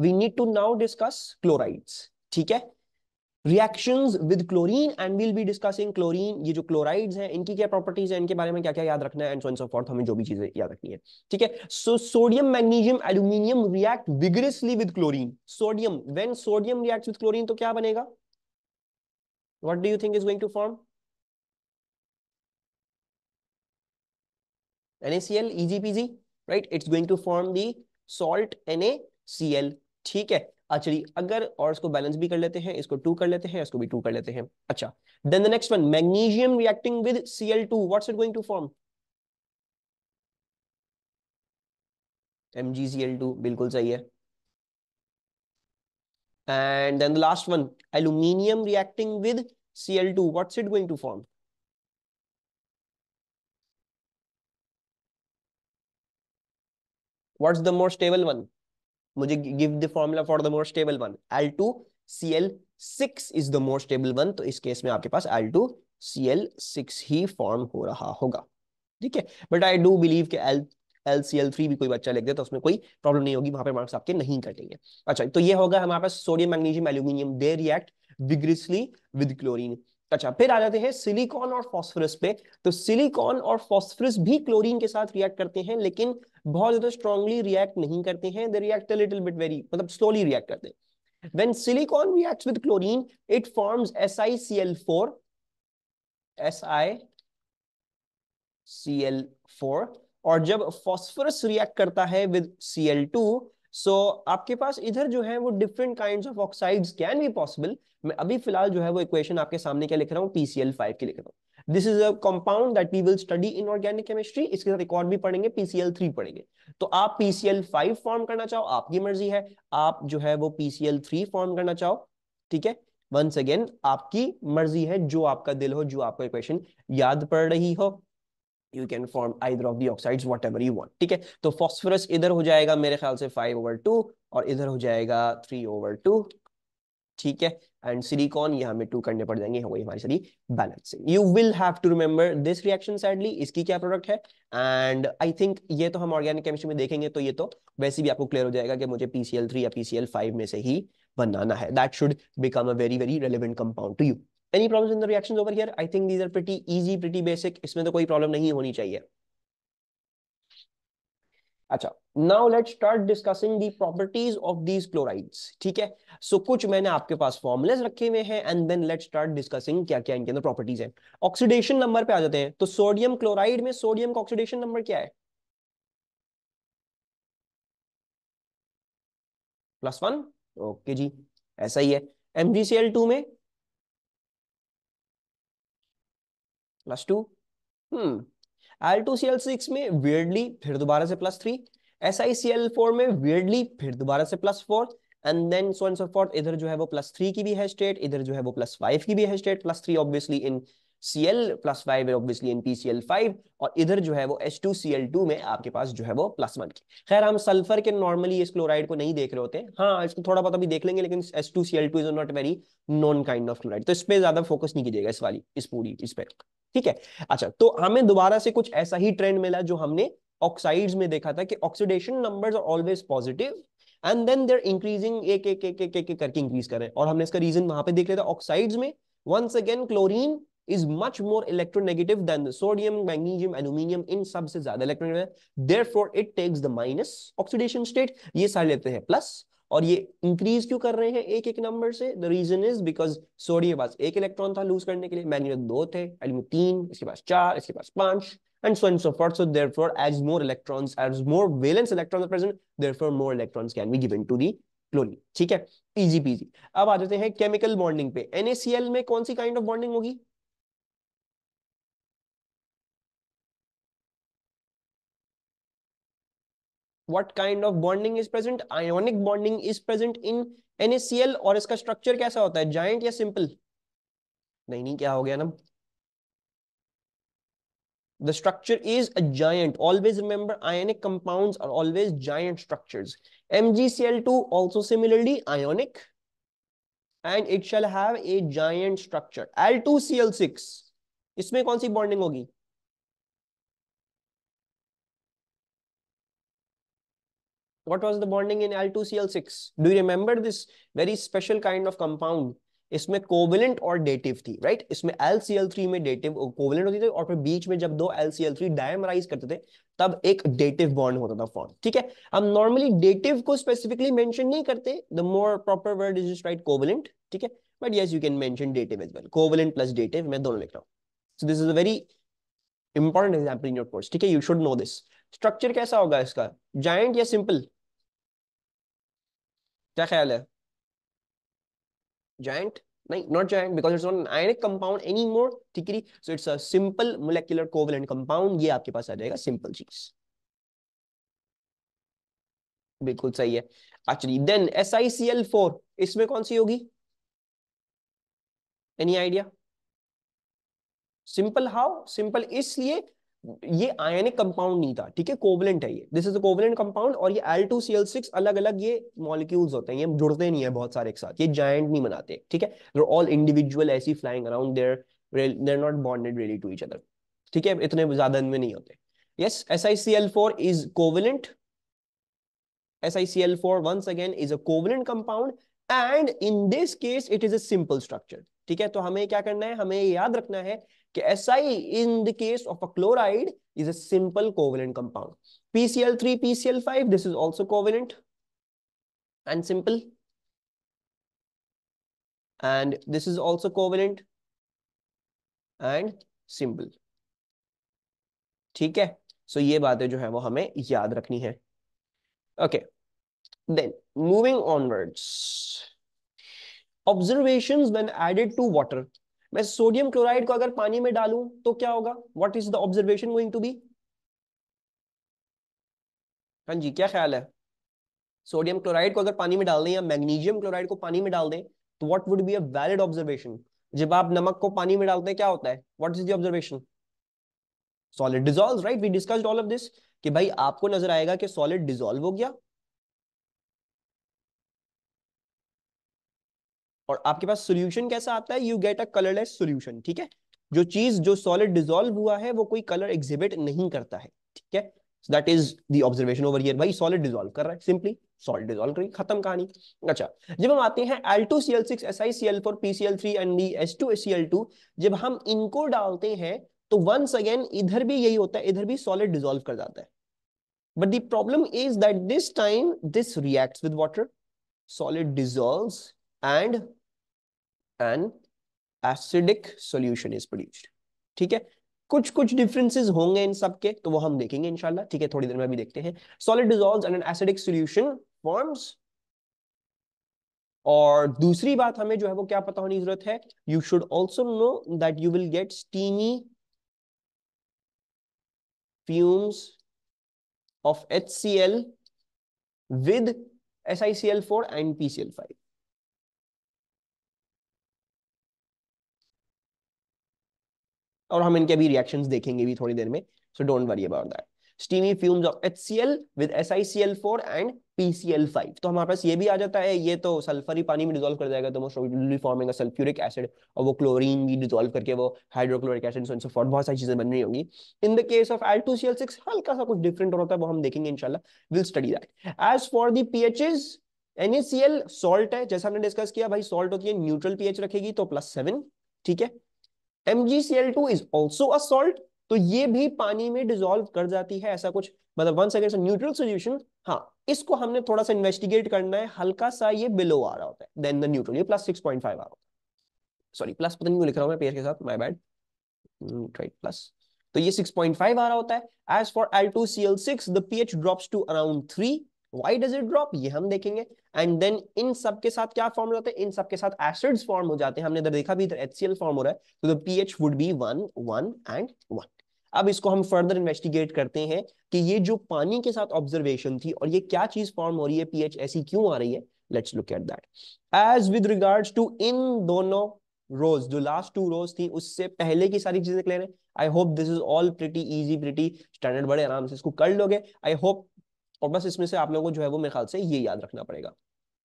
We need to now discuss chlorides. ठीक है reaction with chlorine and will be discussing chlorine ये जो chlorides हैं इनकी क्या प्रॉपर्टीज हैं इनके बारे में क्या क्या याद रखना है and so and so forth हमें जो भी चीजें याद रखनी है ठीक है so sodium magnesium aluminium react vigorously with chlorine sodium when sodium react with chlorine तो क्या बनेगा what do you think is going to form NaCl EGPG, right it's going to form the salt NaCl ठीक है चलिए अगर और इसको balance भी कर लेते हैं इसको टू कर लेते हैं इसको भी टू कर लेते हैं अच्छा then the next one magnesium reacting with L two what's it going to form MgCl2 बिल्कुल सही है and then the last one aluminium reacting with two what's it going to form what's the more stable one मुझे give the formula for the more stable one L two C L six is the more stable one तो इस case में आपके पास L two C L six ही form हो रहा होगा ठीक है बट आई डू बिलीव के L L C L three भी कोई बच्चा लिख दे तो उसमें कोई प्रॉब्लम नहीं होगी वहां पे मार्क्स आपके नहीं कटेंगे अच्छा तो ये होगा हमारे पास sodium magnesium aluminium they react vigorously with chlorine अच्छा फिर आ जाते हैं सिलिकॉन और फॉस्फोरस पे तो सिलिकॉन और फॉस्फोरस भी क्लोरीन के साथ रिएक्ट करते हैं लेकिन बहुत ज्यादा स्ट्रॉन्गली रिएक्ट नहीं करते हैं they react little bit very मतलब स्लोली रिएक्ट करते हैं when silicon reacts with chlorine it forms SiCl4 SiCl4 और जब फॉस्फोरस रिएक्ट करता है विद Cl2 सो so, आपके पास इधर जो है वो different kind of oxides can be possible मैं अभी फिलहाल जो है वो इक्वेशन आपके सामने क्या लिख रहा हूँ पीसीएल फाइव की लिख रहा हूँ this is a compound that we will study in organic chemistry इसके साथ एक और भी पढ़ेंगे पीसीएल थ्री पढ़ेंगे तो आप पीसीएल फाइव फॉर्म करना चाहो आपकी मर्जी है आप जो है वो पीसीएल थ्री फॉर्म करना चाहो ठीक है वंस अगेन आपकी मर्जी है जो आपका दिल हो जो आपको इक्वेशन याद पड़ रही हो you can form either of the oxides whatever you want ठीक है तो फॉस्फोरस इधर हो जाएगा मेरे ख्याल से फाइव ओवर टू और इधर हो जाएगा थ्री ओवर टू ठीक है एंड सिलिकॉन ये हमें टू करने पड़ जाएंगे हो गई हमारी सारी balancing you will have to remember this reaction sadly इसकी क्या प्रोडक्ट है एंड आई थिंक ये तो हम ऑर्गेनिक केमिस्ट्री में देखेंगे तो ये तो वैसे भी आपको क्लियर हो जाएगा कि मुझे पीसीएल थ्री या पीसीएल फाइव में से ही बनाना है that should become a very very relevant compound to you Any problems in the reactions over here? I think these are pretty easy, pretty basic. इसमें तो कोई problem नहीं होनी चाहिए. अच्छा now let start discussing the properties of these chlorides ठीक है सो so, कुछ मैंने आपके पास फॉर्मुलेज रखे हुए हैं and then let start discussing क्या क्या इनके अंदर प्रॉपर्टीज हैं ऑक्सीडेशन नंबर पे आ जाते हैं तो सोडियम क्लोराइड में सोडियम का ऑक्सीडेशन नंबर क्या है प्लस वन ओके जी ऐसा ही है एमजीसीएल टू में plus two hmm L two C L six में वियरली फिर दोबारा से plus three S I C L four में वियरली फिर दोबारा से plus four and then so and so forth इधर जो है वो प्लस थ्री की भी है स्टेट इधर जो है वो प्लस फाइव की भी है state plus three obviously in C L plus five obviously in P C L five और इधर जो है वो H two C L two में आपके पास जो है वो प्लस वन की खैर हम सल्फर के नॉर्मली इस क्लोराइड को नहीं देख रहे होते हाँ इसको थोड़ा बहुत अभी देख लेंगे लेकिन H two C L two is not very non kind of chloride तो इस पर ज्यादा फोकस नहीं कीजिएगा इस वाली इस पूरी इस पर ठीक है अच्छा तो हमें दोबारा से कुछ ऐसा ही ट्रेंड मिला जो हमने ऑक्साइड्स में देखा था कि oxidation numbers are always positive and then they're increasing एक एक एक एक एक करके इंक्रीज कर रहे हैं और हमने इसका रीजन वहां पे देख लिया था ऑक्साइड्स में once again chlorine is much more electronegative than sodium magnesium aluminium इन सबसे ज्यादा electronegative therefore it takes the minus oxidation state ये सारे लेते हैं प्लस और ये इंक्रीज क्यों कर रहे हैं एक एक नंबर से the reason is because sodium के पास एक इलेक्ट्रॉन था लूज करने के लिए मैग्नीशियम दो थे एल्यूमिनियम तीन इसके पास चार इसके पास पांच and so and so forth. So therefore, as more electrons, as more valence electrons are present, therefore more electrons can be given to the chlorine theek hai easy peasy ab आ जाते हैं chemical bonding पे NaCl mein kaun si kind of bonding hogi what kind of bonding is present ionic bonding is present in NaCl or iska structure kaisa hota hai giant ya simple nahi nahi kya ho gaya na the structure is a giant always remember ionic compounds are always giant structures mgcl2 also similarly ionic and it shall have a giant structure l2cl6 isme kaun si bonding hogi What was the bonding in L2Cl6? Do you remember this very special kind of compound? इसमें covalent और dative थी right इसमें LCl3 में dative covalent होती थी और फिर बीच में जब दो LCl3 डायमराइज करते थे तब एक डेटिव बॉन्ड होता था फॉर्म ठीक है हम नॉर्मली डेटिव को स्पेसिफिकली मेंशन नहीं करते the more proper word is just right covalent ठीक है but yes you can mention dative as well covalent plus dative मैं दोनों लिख रहा हूँ so this is a very important example in your course ठीक है you should know this structure कैसा होगा इसका जाइंट या सिंपल क्या ख्याल है जॉइंट नहीं not joint because it's not ionic compound any more ठीक है so it's a simple molecular covalent compound ये आपके पास आ जाएगा सिंपल चीज बिल्कुल सही है actually then S I C L four इसमें कौन सी होगी any idea simple how simple इसलिए ये आयनिक कंपाउंड नहीं था ठीक है कोवलेंट है ये दिस इज कोवलेंट कंपाउंड और ये L two C L six अलग अलग ये मॉलिक्यूल्स होते हैं ये जुड़ते नहीं है बहुत सारे एक साथ ये जायंट नहीं बनाते ठीक है ऑल इंडिविजुअल ऐसी flying around there they're not bonded really to each other ठीक है इतने ज्यादा इनमें नहीं होते yes S I C L four is covalent S I C L four once again is a covalent compound and in this case it is a simple structure ठीक है तो हमें क्या करना है हमें याद रखना है कि Si in the case of a chloride is a simple covalent compound. PCl3, PCl5, this is also covalent and simple. And this is also covalent and simple. ठीक है सो so, ये बातें जो है वो हमें याद रखनी है okay then moving onwards observations when added to water मैं सोडियम क्लोराइड को अगर पानी में डालूं तो क्या होगा what is the observation going to be हाँ जी क्या ख्याल है सोडियम क्लोराइड को अगर पानी में डाल दें या मैग्नीशियम क्लोराइड को पानी में डाल दें तो what would be a valid observation जब आप नमक को पानी में डालते हैं क्या होता है what is the observation solid dissolve right we discussed all of this कि भाई आपको नजर आएगा कि सॉलिड डिजोल्व हो गया और आपके पास सोल्यूशन कैसा आता है you get a colourless solution ठीक है जो चीज जो सॉलिड डिजोल्व हुआ है वो कोई कलर एग्जिबिट नहीं करता है ठीक है that is the observation over here भाई सॉलिड डिजोल्व कर रहा है सिंपली सॉलिड डिजोल्व करेंगे खत्म कहानी अच्छा जब हम आते हैं L L L two C C six S I four P L2Cl6 SiCl4 PCl3 and two जब हम इनको डालते हैं तो वंस अगेन इधर भी यही होता है इधर भी सॉलिड डिजोल्व कर जाता है but the problem is that this time this react with water solid dissolve and an acidic solution is produced ठीक है कुछ कुछ डिफरेंसेस होंगे इन सब के तो वो हम देखेंगे इनशाला ठीक है थोड़ी देर में अभी देखते हैं solid dissolve and an acidic solution forms और दूसरी बात हमें जो है वो क्या पता होने की जरूरत है you should also know that you will get steamy fumes of H C L with S I C L four and P C L five और हम इनके अभी रिएक्शंस देखेंगे भी थोड़ी देर में so don't worry about that steamy fumes of HCl with SiCl4 and PCl5 तो हमारे पास ये भी आ जाता है ये तो सल्फर ही पानी में डिसॉल्व कर जाएगा तो most probably forming a sulphuric acid और वो क्लोरीन भी डिसॉल्व करके वो हाइड्रोक्लोरिक एसिड सो फॉर बहुत सारी चीजें बन रही होंगी इन द केस ऑफ L2Cl6 हल्का सा कुछ डिफरेंट होता है वो हम देखेंगे इंशाल्लाह will study that as for the pHs NaCl salt है जैसा हमने डिस्कस किया भाई सॉल्ट होती है न्यूट्रल पीएच रखेगी तो प्लस सेवन ठीक है MgCl2 is also a salt तो ये भी पानी में डिजोल्व कर जाती है ऐसा कुछ मतलब वन सेकेंड न्यूट्रल सोल्यूशन हाँ इसको हमने थोड़ा सा इन्वेस्टिगेट करना है हल्का सा ये बिलो आ रहा होता है देन द न्यूट्रल ये प्लस सिक्स पॉइंट फाइव आ रहा होता है सॉरी प्लस पता नहीं लिख रहा हूँ मैं पेयर के साथ माई बैड राइट प्लस तो ये 6.5 आ रहा होता है as for L two C L six the H drop to around three Why does it drop? ये हम देखेंगे एंड देन इन सब के साथ क्या फॉर्म हो जाते हैं इन सब के साथ एसिड्स फॉर्म हो जाते हैं हमने इधर देखा भी इधर एचसीएल फॉर्म हो रहा है तो P H would be one one and one अब इसको हम फर्दर इन्वेस्टिगेट करते हैं कि ये जो पानी के साथ ऑब्जर्वेशन थी और ये क्या चीज फॉर्म हो रही है पीएच ऐसी क्यों आ रही है let's look at that as with regards to इन दोनों रोज जो लास्ट टू रोज थी उससे पहले की सारी चीजें क्लियर है I hope this is all pretty easy pretty standard बड़े आराम से इसको कर लोगे आई होप और बस इसमें से आप लोगों को जो है वो मेरे ख्याल से ये याद रखना पड़ेगा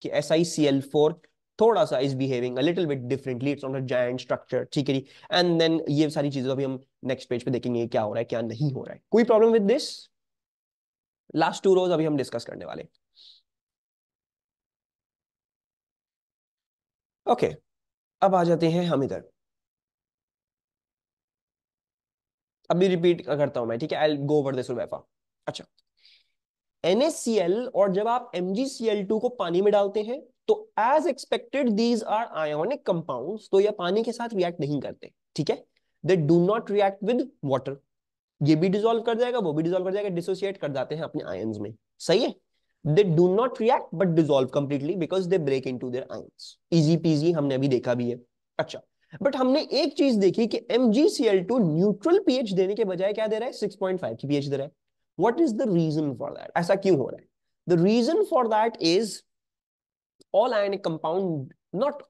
कि S I C L four थोड़ा सा is behaving little bit differently it's on a giant structure ठीक है एंड देन ये सारी चीजें अभी हम नेक्स्ट पेज पे देखेंगे क्या हो रहा है क्या नहीं हो रहा है कोई problem with this last two rows अभी हम डिस्कस करने वाले ओके okay, अब आ जाते हैं हम इधर अभी रिपीट करता हूं मैं ठीक है आई गो ओवर दिस अच्छा NaCl और जब आप MgCl2 को पानी में डालते हैं तो as expected these are ionic compound तो यह पानी के साथ रिएक्ट नहीं करते ठीक है they do not react with water ये भी डिजोल्व कर जाएगा वो भी डिजोल्व कर जाएगा डिसोसिएट कर जाते हैं अपने आयन्स में सही है they do not react but dissolve completely because they break into their ions easy peasy हमने अभी देखा भी है अच्छा बट हमने एक चीज देखी कि MgCl2 न्यूट्रल पीएच देने के बजाय क्या दे रहा है 6.5 की पीएच दे रहा है what is the reason for that ऐसा क्यों हो रहा है the reason for that is all ionic compound not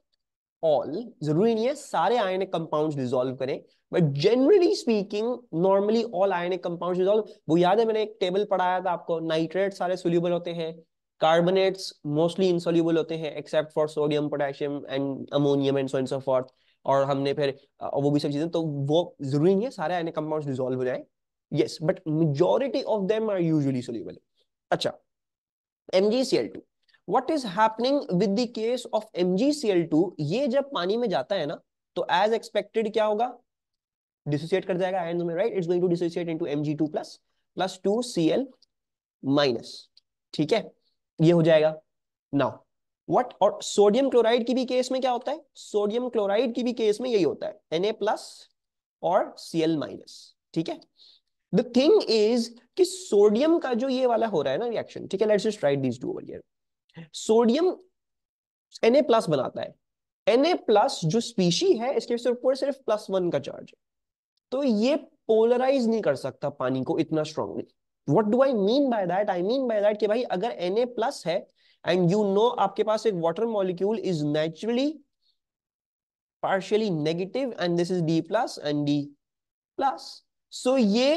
all जरूरी नहीं है सारे आयनिक कंपाउंड रिजोल्व करें but generally speaking normally all ionic compound resolve वो याद है मैंने एक टेबल पढ़ाया था आपको नाइट्रेट सारे सोल्यूबल होते हैं कार्बोनेट्स मोस्टली इनसोल्यूबल होते हैं except for sodium potassium and ammonium and so and so forth और हमने फिर वो भी सब चीजें तो वो जरूरी नहीं है सारे आयनिक कंपाउंड रिजोल्व हो जाए yes but majority of them are usually soluble acha mgcl2 what is happening with the case of mgcl2 ये जब पानी में जाता है ना तो एज एक्सपेक्टेड क्या होगा डिसोसिएट कर जाएगा आयंस में right it's going to dissociate into mg2 plus plus 2cl minus ठीक है ये हो जाएगा नाउ व्हाट और सोडियम क्लोराइड की भी केस में क्या होता है सोडियम क्लोराइड की भी केस में यही होता है Na प्लस और Cl माइनस ठीक है द थिंग इज कि सोडियम का जो ये वाला हो रहा है ना रिएक्शन ठीक है let's just write these two over here sodium Na plus बनाता है Na प्लस जो स्पीशी है इसके ऊपर सिर्फ प्लस वन का चार्ज है तो ये पोलराइज नहीं कर सकता पानी को इतना strongly what do I mean by that I mean by that कि भाई अगर Na प्लस है एंड यू नो आपके पास एक water molecule is naturally partially negative and this is D plus and D plus so ये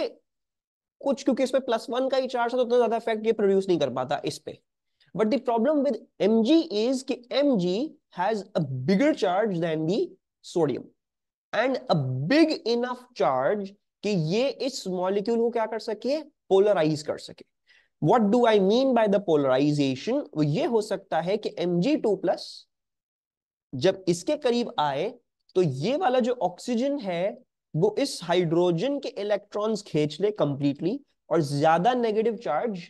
कुछ क्योंकि इसमें प्लस वन का ही चार्ज है तो उतना ज्यादा इफेक्ट ये प्रोड्यूस नहीं कर पाता इस पे but the problem with M G is कि M G has a bigger charge than the sodium and a big enough charge कि ये इस मॉलिक्यूल को क्या कर सके पोलराइज कर सके what do I mean by the polarisation वो ये हो सकता है कि एम जी टू प्लस जब इसके करीब आए तो ये वाला जो ऑक्सीजन है वो इस हाइड्रोजन के इलेक्ट्रॉन्स खींच ले कंप्लीटली और ज्यादा नेगेटिव चार्ज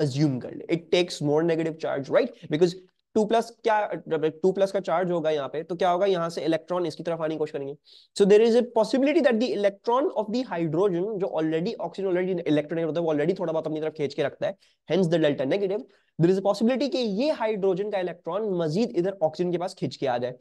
अज्यूम कर ले it takes more negative charge right because two plus क्या टू प्लस का चार्ज होगा यहाँ पे तो क्या होगा यहाँ से इलेक्ट्रॉन इसकी तरफ आने की कोशिश करेंगे so there is a possibility that the electron of the hydrogen जो ऑलरेडी ऑक्सीजन ऑलरेडी इलेक्ट्रॉन होता है वो ऑलरेडी थोड़ा बहुत अपनी तरफ खींच के रखता है hence the delta negative there is a possibility कि ये हाइड्रोजन का इलेक्ट्रॉन मजीद इधर ऑक्सीजन के पास खींच के आ जाए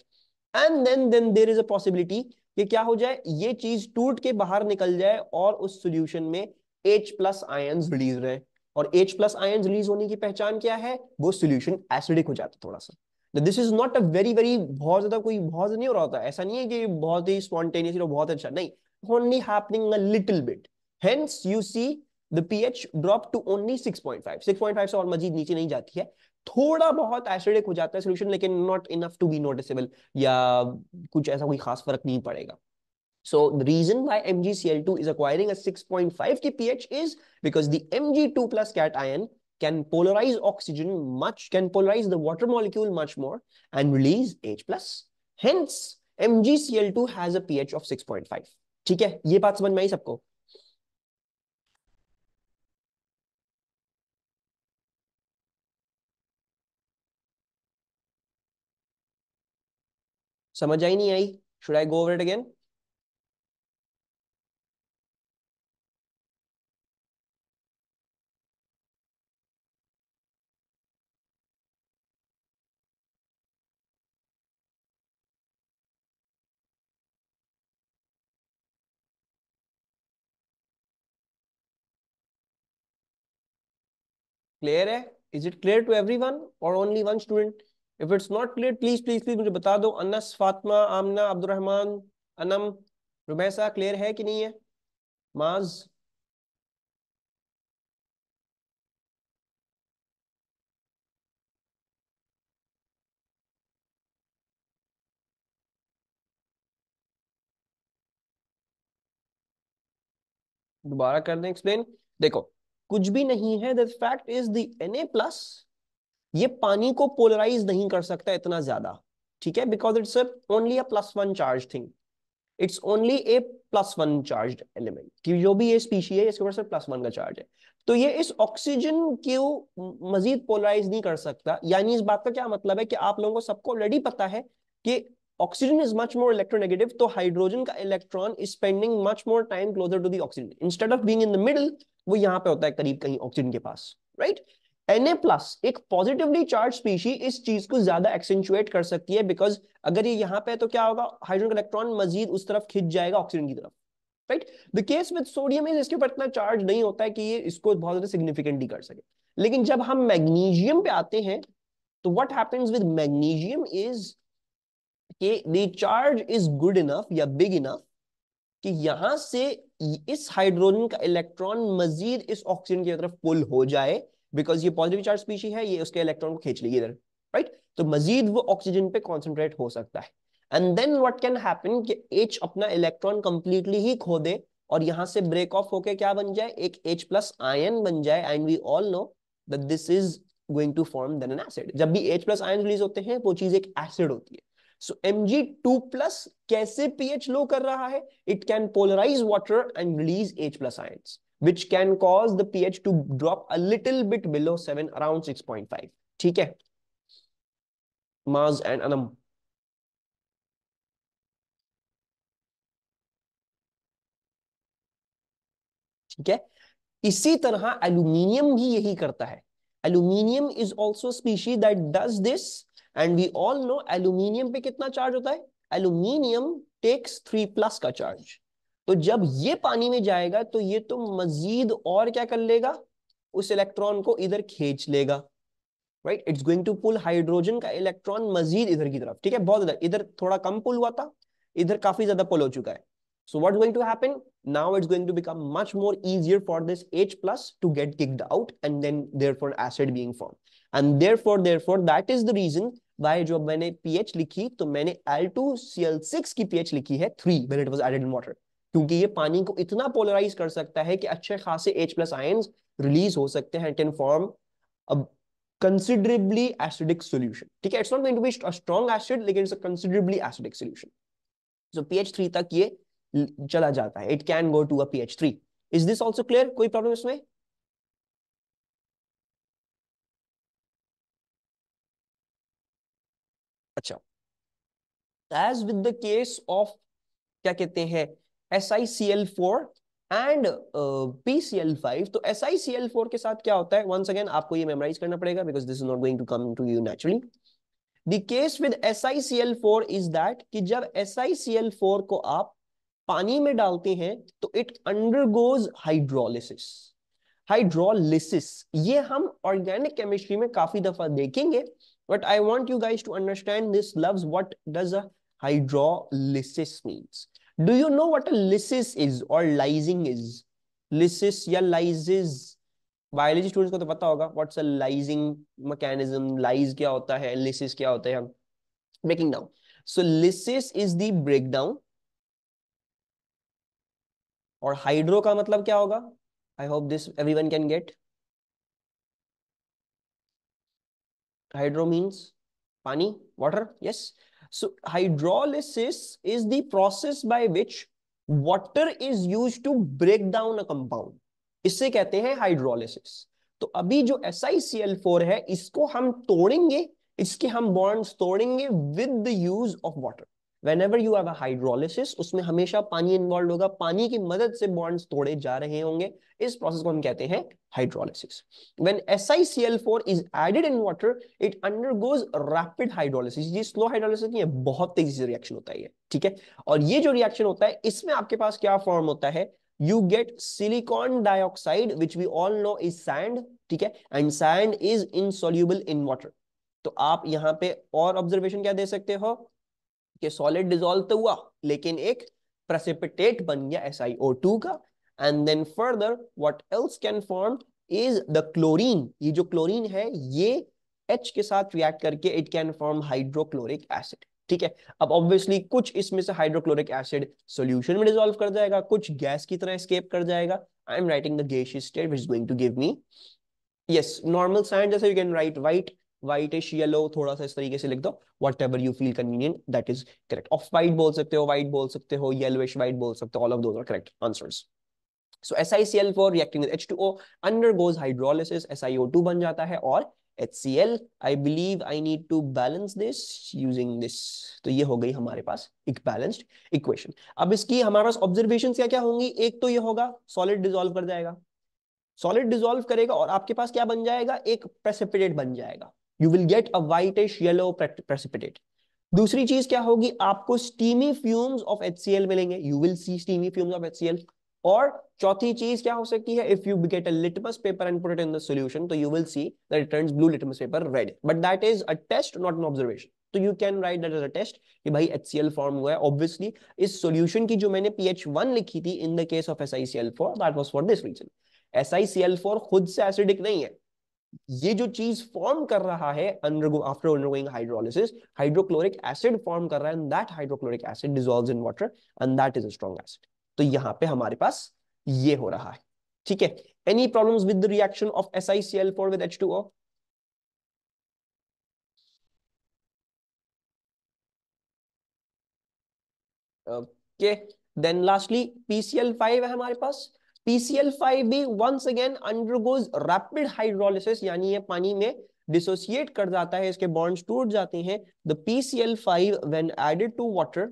and then then there is a possibility कि क्या हो जाए ये चीज टूट के बाहर निकल जाए और उस सोल्यूशन में H प्लस आयन्स रिलीज रहे और H प्लस आयन्स रिलीज होने की पहचान क्या है वो सोल्यूशन एसिडिक हो जाता थोड़ा सा this is not a very very बहुत ज्यादा कोई बहुत नहीं हो रहा होता ऐसा नहीं है कि बहुत ही स्पॉन्टेनियस बहुत अच्छा नहीं only happening a little bit. Hence, you see the pH drop to only 6.5. 6.5 से और मजीद नीचे नहीं जाती है थोड़ा बहुत एसिडिक हो जाता है सोल्यूशन लेकिन not enough to be noticeable या कुछ ऐसा कोई खास फर्क नहीं पड़ेगा So the reason why MgCl2 is acquiring a 6.5 kPH is because the Mg2 plus cat ion can polarize oxygen much, can polarize the water molecule much more and release H+. plus. Hence, MgCl2 has a pH of 6.5. ठीक है ये बात समझ में आई सबको समझ आई नहीं आई should I go over it again clear है is it clear to everyone और only one student if it's not clear please please please मुझे बता दो अनस फातमा आमना अब्दुलरहमान अनम रुबैसा क्लियर है कि नहीं है माज दोबारा कर दें एक्सप्लेन देखो कुछ भी नहीं है the fact is the N A plus ये पानी को पोलराइज नहीं कर सकता इतना ज्यादा ठीक है because it's only a plus one charge thing it's only a plus one charge element कि जो भी ये स्पीशी है इसके ऊपर सिर्फ प्लस वन का चार्ज है तो ये इस ऑक्सीजन को मजीद पोलराइज नहीं कर सकता यानी इस बात का क्या मतलब है कि आप लोगों को सबको ऑलरेडी पता है कि oxygen is much more electronegative तो हाइड्रोजन का electron is spending much more time closer to the oxygen instead of being in the middle वो यहाँ पे होता है करीब कहीं ऑक्सीजन के पास राइट right? एन प्लस एक पॉजिटिवली चार्ज स्पीशी इस चीज को ज्यादा एक्सेंचुएट कर सकती है बिकॉज अगर ये यहां पे है तो क्या होगा हाइड्रोजन इलेक्ट्रॉन मजीद उस तरफ खिंच जाएगा ऑक्सीजन की तरफ right the case with sodium is इसके ऊपर इतना चार्ज नहीं होता है कि ये इसको बहुत ज्यादा सिग्निफिकेंटली कर सके लेकिन जब हम मैग्नीशियम पे आते हैं तो what happens with magnesium is के the charge is good enough या बिग इनफ कि यहां से इस हाइड्रोजन का इलेक्ट्रॉन मजीद इस ऑक्सीजन की तरफ पुल हो जाए बिकॉज ये पॉजिटिव चार्ज स्पीशी है ये उसके इलेक्ट्रॉन को खींच लेगी इधर राइट तो मजीद वो ऑक्सीजन पे कॉन्सेंट्रेट हो सकता है and then what can happen कि एच अपना इलेक्ट्रॉन कंप्लीटली ही खो दे और यहां से ब्रेक ऑफ होके क्या बन जाए एक एच प्लस आयन बन जाए and we all know that this is going to form then an acid जब भी एच प्लस आयन रिलीज होते हैं वो चीज एक एसिड होती है so M G two plus कैसे पीएच लो कर रहा है it can polarise water and release H plus ion which can cause the pH to drop a little bit below 7, around 6.5. ठीक है Mars and Anam. ठीक है इसी तरह एल्यूमिनियम भी यही करता है aluminium is also species that does this and we all know aluminium पे कितना चार्ज होता है एल्यूमिनियम टेक्स थ्री प्लस का चार्ज तो जब ये पानी में जाएगा तो ये तो मजीद और क्या कर लेगा उस इलेक्ट्रॉन को इधर खींच लेगा right it's going to pull hydrogen का इलेक्ट्रॉन मजीद इधर की तरफ ठीक है बहुत ज्यादा इधर थोड़ा कम पुल हुआ था इधर काफी ज्यादा पुल हो चुका है so what going to happen now it's going to become much more easier for this H plus to get kid out and then therefore acid being form and therefore therefore that is the reason why जो मैंने P लिखी तो मैंने L two C L six की P लिखी है three when it was added in water क्योंकि ये पानी को इतना पोलराइज कर सकता है कि अच्छे खासे एच प्लस आयन रिलीज हो सकते हैं कैन फॉर्म अब कंसिडरेबली एसिडिक सोल्यूशन ठीक है it's not going to be strong acid लेकिन considerably acidic solution so pH three तक ये चला जाता है it can go to a pH three is this also clear कोई प्रॉब्लम इसमें अच्छा as with the case of क्या कहते हैं SiCl4 एंड uh, तो SiCl4 के साथ क्या होता है वंस अगेन आपको ये मेमोराइज करना पड़ेगा because this is not going to come to you naturally the case with SiCl4 is that कि जब SiCl4 को आप पानी में डालते हैं तो इट अंडरगोज हाइड्रोलिसिस हाइड्रोलिसिस ये हम ऑर्गेनिक केमिस्ट्री में काफी दफा देखेंगे but I want you guys to understand this loves what does hydrolysis means do you know a lysis is और लाइजिंग is lysis या lysis बायोलॉजी स्टूडेंट्स को तो पता होगा what's a lysing mechanism lyse क्या होता है लिसिस क्या होता है breaking down so lysis is the breakdown और हाइड्रो का मतलब क्या होगा I hope this everyone can get hydro means पानी water yes So hydrolysis is the process by which water is used to break down a compound. इससे कहते हैं hydrolysis तो अभी जो SiCl4 है इसको हम तोड़ेंगे इसके हम बॉन्ड्स तोड़ेंगे with the use of water whenever you have hydrolysis उसमें हमेशा पानी इन्वॉल्व होगा पानी की मदद से बॉन्ड्स तोड़े जा रहे होंगे इस प्रोसेस को हम कहते हैं hydrolysis when S I C L four is added in water it undergoes rapid hydrolysis slow hydrolysis नहीं है बहुत तेजी से रिएक्शन होता है ठीक है और ये जो रिएक्शन होता है इसमें आपके पास क्या फॉर्म होता है you get silicon dioxide which we all know is sand ठीक है and sand is insoluble in water तो आप यहाँ पे और ऑब्जर्वेशन क्या दे सकते हो कि सॉलिड डिजोल्व तो हुआ लेकिन एक प्रेसिपिटेट बन गया SiO2 का and then further what else can form is the chlorine ये जो क्लोरीन है ये एच के साथ रिएक्ट करके it can form hydrochloric acid ठीक है अब ऑब्वियसली कुछ इसमें से हाइड्रोक्लोरिक एसिड सॉल्यूशन में डिजोल्व कर जाएगा कुछ गैस की तरह एस्केप कर जाएगा I am writing the gaseous state which is going to give me yes normal science जैसे you can write white whitish yellow थोड़ा सा इस तरीके से लिख दो whatever you feel convenient that is correct of white बोल सकते हो वाइट बोल सकते हो येलोइश वाइट बोल सकते हो all of those are correct answers so S I C L four reacting with H two O undergoes hydrolysis S I O two बन जाता है और H C L I believe I need to balance this using this तो ये हो गई हमारे पास एक बैलेंस्ड इक्वेशन अब इसकी हमारे पास ऑब्जर्वेशन क्या क्या होंगी एक तो ये होगा सॉलिड डिजोल्व कर जाएगा सॉलिड डिजोल्व करेगा और आपके पास क्या बन जाएगा एक प्रेसिपिटेट बन जाएगा you will get a whitish yellow precipitate दूसरी चीज क्या होगी आपको steamy fumes of H C L मिलेंगे you will see steamy fumes of H C L और चौथी चीज क्या हो सकती है if you get a litmus paper and put it in the solution तो you will see that it turns blue litmus paper red but that is a test not an observation तो you can write that is a test कि भाई HCl form हुआ है obviously इस solution की जो मैंने pH 1 लिखी थी in the case of SiCl4 that was for this reason SiCl4 खुद से एसिडिक नहीं है ये जो चीज फॉर्म कर रहा है after undergoing hydrolysis hydrochloric acid form कर रहा है and that hydrochloric acid dissolve in water and that is a strong acid तो यहाँ पे हमारे पास ये हो रहा है ठीक है any problem with the reaction of four with H two O okay then lastly PCl five है हमारे पास PCl5 भी once again undergoes rapid hydrolysis यानी ये पानी में डिसोसिएट कर जाता है इसके बॉन्ड्स टूट जाते हैं the PCl5 when added to water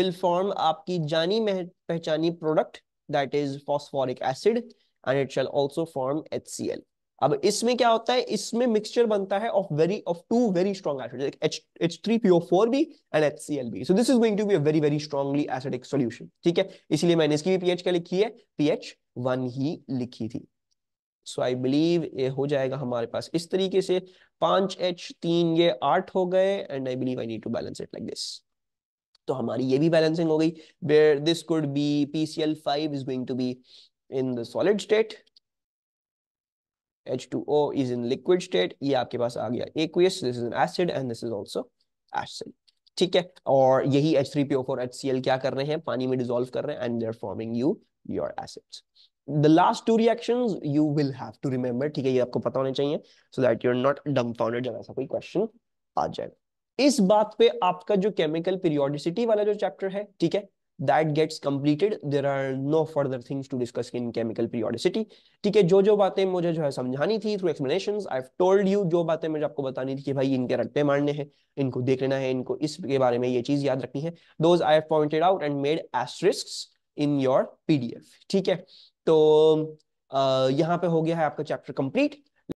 will form आपकी जानी पहचानी product that is phosphoric acid and it shall also form HCl. अब इसमें क्या होता है इसमें मिक्सचर बनता है of very of two very strong acid H H three PO four B and H C L B so this is going to be a very very strongly acidic solution ठीक है इसलिए मैंने इसकी भी pH क्या लिखी है pH one ही लिखी थी सो आई बिलीव ये हो जाएगा हमारे पास इस तरीके से पांच एच तीन ये आठ हो गए and I believe I need to balance it like this तो हमारी ये भी बैलेंसिंग हो गई where this could be PCl five is going to be in the solid state H2O is in liquid state. ये e आपके पास आ गया aqueous. This is an acid and this is also acid. ठीक है और यही H3PO4 HCl क्या कर रहे हैं पानी में डिजोल्व कर रहे हैं and there forming you your acids the last two reactions you will have to remember ठीक है ये आपको पता होने चाहिए so that you are not dumbfounded जब ऐसा कोई क्वेश्चन आ जाए इस बात पे आपका जो केमिकल पीरियोडिसिटी वाला जो चैप्टर है ठीक है that gets completed there are no further things to discuss in chemical periodicity ठीक है जो जो बातें मुझे जो है समझानी थी through explanation I told you जो बातें मुझे आपको बतानी थी कि भाई इनके रट्टे मारने हैं इनको देख लेना है इनको इसके बारे में ये चीज याद रखनी है those I pointed out and made asterisk in your F ठीक है तो Uh, यहाँ पे हो गया है आपका चैप्टर कंप्लीट